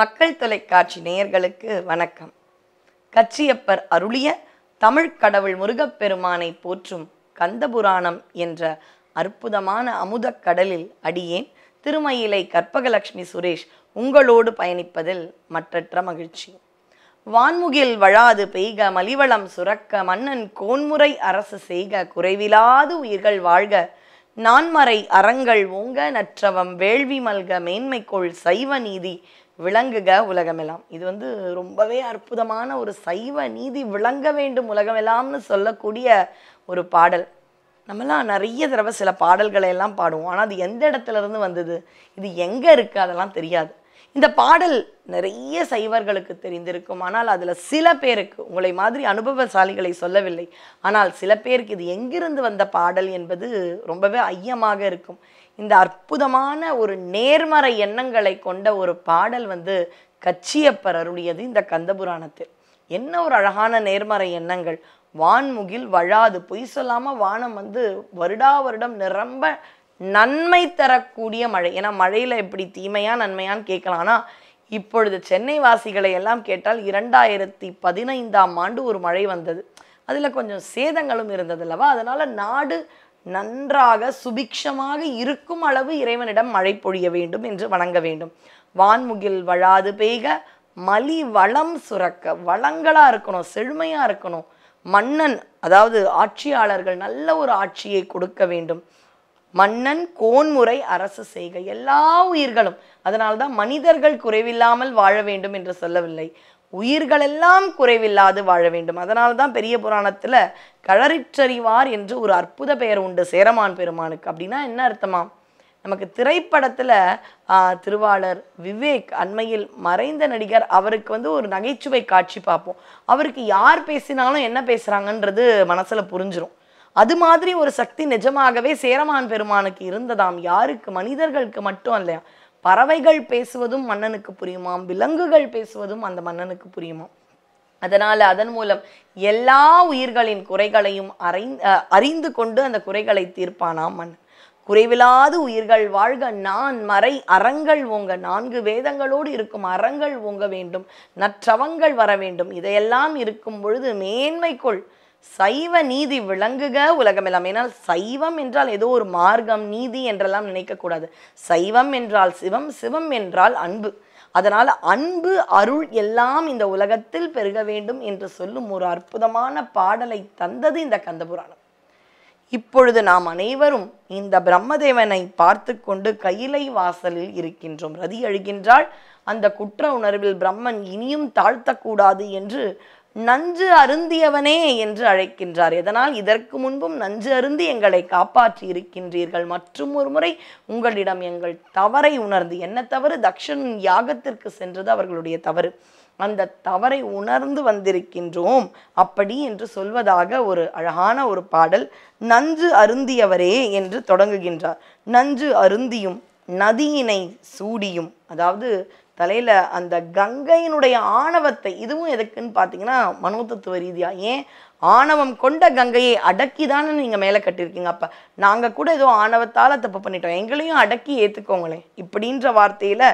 மக்கள் தொலைக்காட்சி நேயர்களுக்கு வணக்கம் கச்சியப்பர் அருளிய தமிழ் கடவுள் முருகப்பெருமானை போற்றும் கந்தபுராணம் என்ற அற்புதமான அமுத கடலில் அடியேன் திருமயிலை கற்பகலட்சுமி சுரேஷ் உங்களோடு பயணிப்பதில் மற்றற்ற மகிழ்ச்சி வான்முகில் வழாது பெய்க மலிவளம் சுரக்க மன்னன் கோன்முறை அரசு செய்க குறைவிலாது உயிர்கள் வாழ்க நான்மறை அறங்கள் ஓங்க நற்றவம் வேள்வி மல்க மேன்மைக்கோள் சைவ நீதி விளங்குக உலகமெல்லாம் இது வந்து ரொம்பவே அற்புதமான ஒரு சைவ நீதி விளங்க வேண்டும் உலகமெல்லாம்னு சொல்லக்கூடிய ஒரு பாடல் நம்மலாம் நிறைய தடவை சில பாடல்களை எல்லாம் பாடுவோம் ஆனால் அது எந்த இடத்துல இருந்து வந்தது இது எங்கே இருக்குது அதெல்லாம் தெரியாது இந்த பாடல் நிறைய சைவர்களுக்கு தெரிந்திருக்கும் ஆனால் அதில் சில பேருக்கு உங்களை மாதிரி அனுபவசாலிகளை சொல்லவில்லை ஆனால் சில பேருக்கு இது எங்கிருந்து வந்த பாடல் என்பது ரொம்பவே ஐயமாக இருக்கும் இந்த அற்புதமான ஒரு நேர்மறை எண்ணங்களை கொண்ட ஒரு பாடல் வந்து கச்சியப்பர் அருளியது இந்த கந்தபுராணத்தில் என்ன ஒரு அழகான நேர்மறை எண்ணங்கள் வான்முகில் வழாது பொய் சொல்லாமல் வானம் வந்து வருடா வருடம் நிரம்ப நன்மை தரக்கூடிய மழை ஏன்னா மழையில் எப்படி தீமையா நன்மையான்னு கேட்கலாம் இப்பொழுது சென்னை வாசிகளை எல்லாம் கேட்டால் இரண்டாயிரத்தி பதினைந்தாம் ஆண்டு ஒரு மழை வந்தது அதில் கொஞ்சம் சேதங்களும் இருந்தது அதனால் நாடு நன்றாக சுபிக்ஷமாக இருக்கும் அளவு இறைவனிடம் மழை பொழிய வேண்டும் என்று வணங்க வேண்டும் வான்முகில் வழாது பெய்க மலி வளம் சுரக்க வளங்களாக இருக்கணும் செழுமையாக இருக்கணும் மன்னன் அதாவது ஆட்சியாளர்கள் நல்ல ஒரு ஆட்சியை கொடுக்க வேண்டும் மன்னன் கோன்முறை அரசு செய்க எல்லா உயிர்களும் அதனால்தான் மனிதர்கள் குறைவில்லாமல் வாழ வேண்டும் என்று சொல்லவில்லை உயிர்களெல்லாம் குறைவில்லாது வாழ வேண்டும் அதனால தான் பெரிய புராணத்தில் கழறிச்சறிவார் என்று ஒரு அற்புத பெயர் உண்டு சேரமான் பெருமானுக்கு அப்படின்னா என்ன அர்த்தமா நமக்கு திரைப்படத்தில் திருவாளர் விவேக் அண்மையில் மறைந்த நடிகர் அவருக்கு வந்து ஒரு நகைச்சுவை காட்சி பார்ப்போம் அவருக்கு யார் பேசினாலும் என்ன பேசுகிறாங்கன்றது மனசில் புரிஞ்சிடும் அது மாதிரி ஒரு சக்தி நிஜமாகவே சேரமான் பெருமானுக்கு இருந்ததாம் யாருக்கு மனிதர்களுக்கு மட்டும் இல்லையா பறவைகள் பேசுவதும் மன்னனுக்கு புரியுமாம் விலங்குகள் பேசுவதும் அந்த மன்னனுக்கு புரியுமாம் அதனால் அதன் மூலம் எல்லா உயிர்களின் குறைகளையும் அறை அறிந்து கொண்டு அந்த குறைகளை தீர்ப்பானாம் மன்னன் குறைவிலாது உயிர்கள் வாழ்க நான் மறை அறங்கள் ஓங்க நான்கு வேதங்களோடு இருக்கும் அறங்கள் ஓங்க வேண்டும் நற்றவங்கள் வர வேண்டும் இதையெல்லாம் இருக்கும் பொழுது மேன்மைக்குள் சைவ நீதி விளங்குக உலகம் எல்லாம் ஏன்னால் சைவம் என்றால் ஏதோ ஒரு மார்க்கம் நீதி என்றெல்லாம் நினைக்கக்கூடாது சைவம் என்றால் சிவம் சிவம் என்றால் அன்பு அதனால் அன்பு அருள் எல்லாம் இந்த உலகத்தில் பெருக வேண்டும் என்று சொல்லும் ஒரு அற்புதமான பாடலை தந்தது இந்த கந்தபுராணம் இப்பொழுது நாம் அனைவரும் இந்த பிரம்மதேவனை பார்த்து கொண்டு கையிலை வாசலில் இருக்கின்றோம் ரதி அழுகின்றால் அந்த குற்ற உணர்வில் பிரம்மன் இனியும் தாழ்த்தக்கூடாது என்று நஞ்சு அருந்தியவனே என்று அழைக்கின்றார் எதனால் இதற்கு முன்பும் நஞ்சு அருந்தி எங்களை காப்பாற்றி இருக்கின்றீர்கள் மற்றும் ஒரு முறை உங்களிடம் எங்கள் தவறை உணர்ந்து என்ன தவறு தக்ஷன் யாகத்திற்கு சென்றது அவர்களுடைய தவறு அந்த தவறை உணர்ந்து வந்திருக்கின்றோம் அப்படி என்று சொல்வதாக ஒரு அழகான ஒரு பாடல் நஞ்சு அருந்தியவரே என்று தொடங்குகின்றார் நஞ்சு அருந்தியும் நதியினை சூடியும் அதாவது தலையில் அந்த கங்கையினுடைய ஆணவத்தை இதுவும் எதுக்குன்னு பார்த்தீங்கன்னா மனோதத்துவ ரீதியாக ஏன் ஆணவம் கொண்ட கங்கையை அடக்கி தானே நீங்கள் மேலே கட்டியிருக்கீங்க அப்போ நாங்கள் கூட ஏதோ ஆணவத்தால் தப்பு பண்ணிட்டோம் எங்களையும் அடக்கி ஏற்றுக்கோங்களேன் இப்படின்ற வார்த்தையில்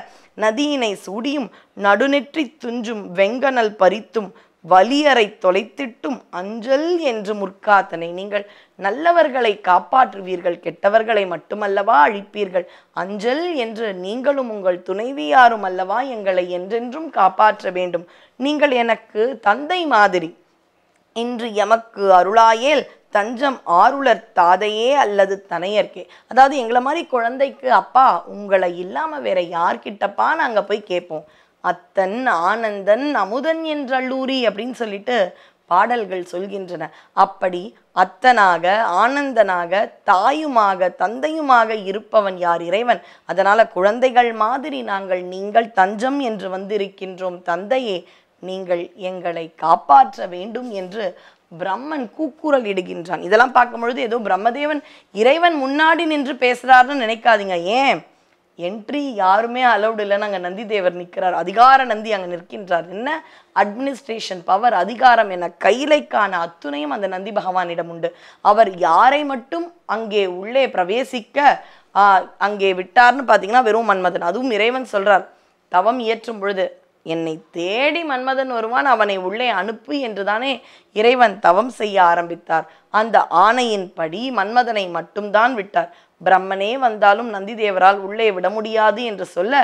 நதியினை சூடியும் நடுநெற்றி துஞ்சும் வெங்கனல் பறித்தும் வலியரை தொலைத்திட்டும் அஞ்சல் என்று முற்காத்தனை நீங்கள் நல்லவர்களை காப்பாற்றுவீர்கள் கெட்டவர்களை மட்டுமல்லவா அழிப்பீர்கள் அஞ்சல் என்று நீங்களும் உங்கள் துணைவியாரும் அல்லவா எங்களை என்றென்றும் காப்பாற்ற வேண்டும் நீங்கள் எனக்கு தந்தை மாதிரி இன்று எமக்கு அருளாயேல் தஞ்சம் ஆருளர் தாதையே அல்லது தனையர்க்கே அதாவது எங்களை மாதிரி குழந்தைக்கு அப்பா உங்களை இல்லாமல் வேற யார்கிட்டப்பா நாங்கள் போய் கேட்போம் அத்தன் ஆனந்தன் அமுதன் என்றல்லூரி அப்படின்னு சொல்லிட்டு பாடல்கள் சொல்கின்றன அப்படி அத்தனாக ஆனந்தனாக தாயுமாக தந்தையுமாக இருப்பவன் யார் இறைவன் அதனால் குழந்தைகள் மாதிரி நாங்கள் நீங்கள் தஞ்சம் என்று வந்திருக்கின்றோம் தந்தையே நீங்கள் எங்களை காப்பாற்ற வேண்டும் என்று பிரம்மன் கூக்குரல் இடுகின்றான் இதெல்லாம் பார்க்கும் பொழுது ஏதோ பிரம்மதேவன் இறைவன் முன்னாடி நின்று பேசுகிறாருன்னு நினைக்காதீங்க ஏன் என்ட்ரி யாருமே அலௌடு இல்லைன்னு அங்கே நந்திதேவர் நிற்கிறார் அதிகார நந்தி அங்கே நிற்கின்றார் என்ன அட்மினிஸ்ட்ரேஷன் பவர் அதிகாரம் என கையிலைக்கான அத்துணையும் அந்த நந்தி பகவானிடம் உண்டு அவர் யாரை மட்டும் அங்கே உள்ளே பிரவேசிக்க அங்கே விட்டார்னு பார்த்தீங்கன்னா வெறும் மன்மதன் அதுவும் இறைவன் சொல்கிறார் தவம் இயற்றும் பொழுது என்னை தேடி மன்மதன் வருவான் அவனை உள்ளே அனுப்பு என்றுதானே இறைவன் தவம் செய்ய ஆரம்பித்தார் அந்த ஆணையின்படி மன்மதனை மட்டும்தான் விட்டார் பிரம்மனே வந்தாலும் நந்திதேவரால் உள்ளே விட முடியாது என்று சொல்ல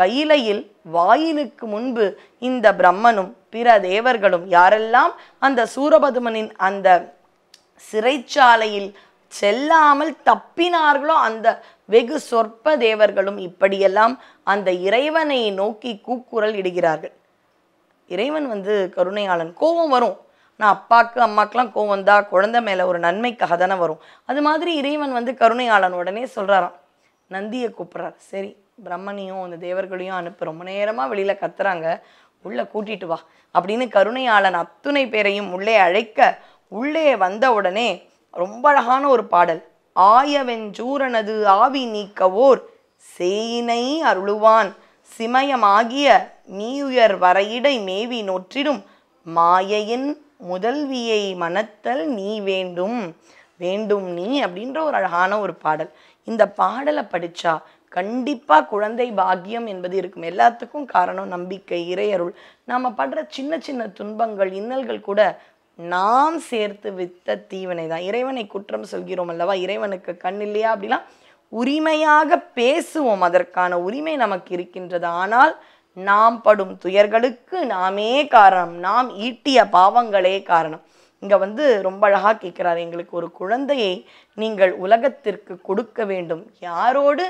கையிலையில் வாயிலுக்கு முன்பு இந்த பிரம்மனும் பிற தேவர்களும் யாரெல்லாம் அந்த சூரபதுமனின் அந்த சிறைச்சாலையில் செல்லாமல் தப்பினார்களோ அந்த வெகு சொற்ப தேவர்களும் இப்படியெல்லாம் அந்த இறைவனை நோக்கி கூக்குரல் இடுகிறார்கள் இறைவன் வந்து கருணையாளன் கோபம் வரும் நான் அப்பாவுக்கு அம்மாக்கெல்லாம் கோவம் வந்தால் குழந்தை மேலே ஒரு நன்மைக்காக தானே வரும் அது மாதிரி இறைவன் வந்து கருணையாளன் உடனே சொல்கிறாராம் நந்தியை கூப்பிட்றார் சரி பிரம்மனையும் அந்த தேவர்களையும் அனுப்பி ரொம்ப நேரமாக வெளியில் கத்துறாங்க உள்ளே கூட்டிட்டு வா அப்படின்னு கருணையாளன் அத்துணை பேரையும் உள்ளே அழைக்க உள்ளே வந்த உடனே ரொம்ப அழகான ஒரு பாடல் ஆயவெஞ்சூரனது ஆவி நீக்கவோர் சேயினை அருளுவான் சிமயமாகிய மீயுயர் வரையிடை மேவி நோற்றிடும் மாயையின் முதல்வியை மனத்தல் நீ வேண்டும் வேண்டும் நீ அப்படின்ற ஒரு அழகான ஒரு பாடல் இந்த பாடலை படித்தா கண்டிப்பாக குழந்தை பாக்கியம் என்பது இருக்கும் எல்லாத்துக்கும் காரணம் நம்பிக்கை இறையருள் நாம் படுற சின்ன சின்ன துன்பங்கள் இன்னல்கள் கூட நாம் சேர்த்து வித்த தீவனை தான் இறைவனை குற்றம் சொல்கிறோம் அல்லவா இறைவனுக்கு கண் இல்லையா அப்படிலாம் உரிமையாக பேசுவோம் அதற்கான உரிமை நமக்கு இருக்கின்றது ஆனால் நாம் படும் துயர்களுக்கு நாமே காரணம் நாம் ஈட்டிய பாவங்களே காரணம் இங்கே வந்து ரொம்ப அழகாக கேட்குறாரு எங்களுக்கு ஒரு குழந்தையை நீங்கள் உலகத்திற்கு கொடுக்க வேண்டும் யாரோடு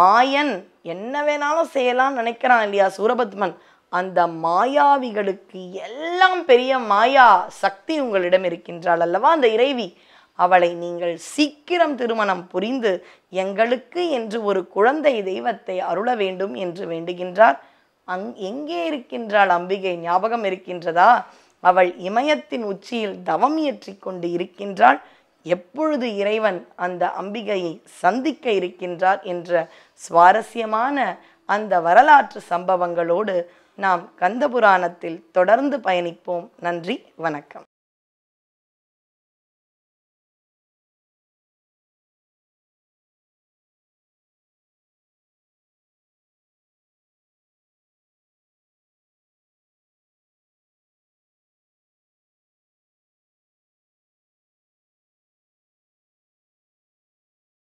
மாயன் என்ன வேணாலும் செய்யலாம்னு நினைக்கிறான் இல்லையா சூரபத்மன் அந்த மாயாவிகளுக்கு எல்லாம் பெரிய மாயா சக்தி உங்களிடம் இருக்கின்றாள் அல்லவா அந்த இறைவி அவளை நீங்கள் சீக்கிரம் திருமணம் புரிந்து எங்களுக்கு என்று ஒரு குழந்தை தெய்வத்தை அருள வேண்டும் என்று வேண்டுகின்றார் அங் எங்கே இருக்கின்றாள் அம்பிகை ஞாபகம் இருக்கின்றதா அவள் இமயத்தின் உச்சியில் தவம் ஏற்றி கொண்டு இருக்கின்றாள் எப்பொழுது இறைவன் அந்த அம்பிகையை சந்திக்க இருக்கின்றார் என்ற சுவாரஸ்யமான அந்த வரலாற்று சம்பவங்களோடு நாம் கந்தபுராணத்தில் தொடர்ந்து பயணிப்போம் நன்றி வணக்கம்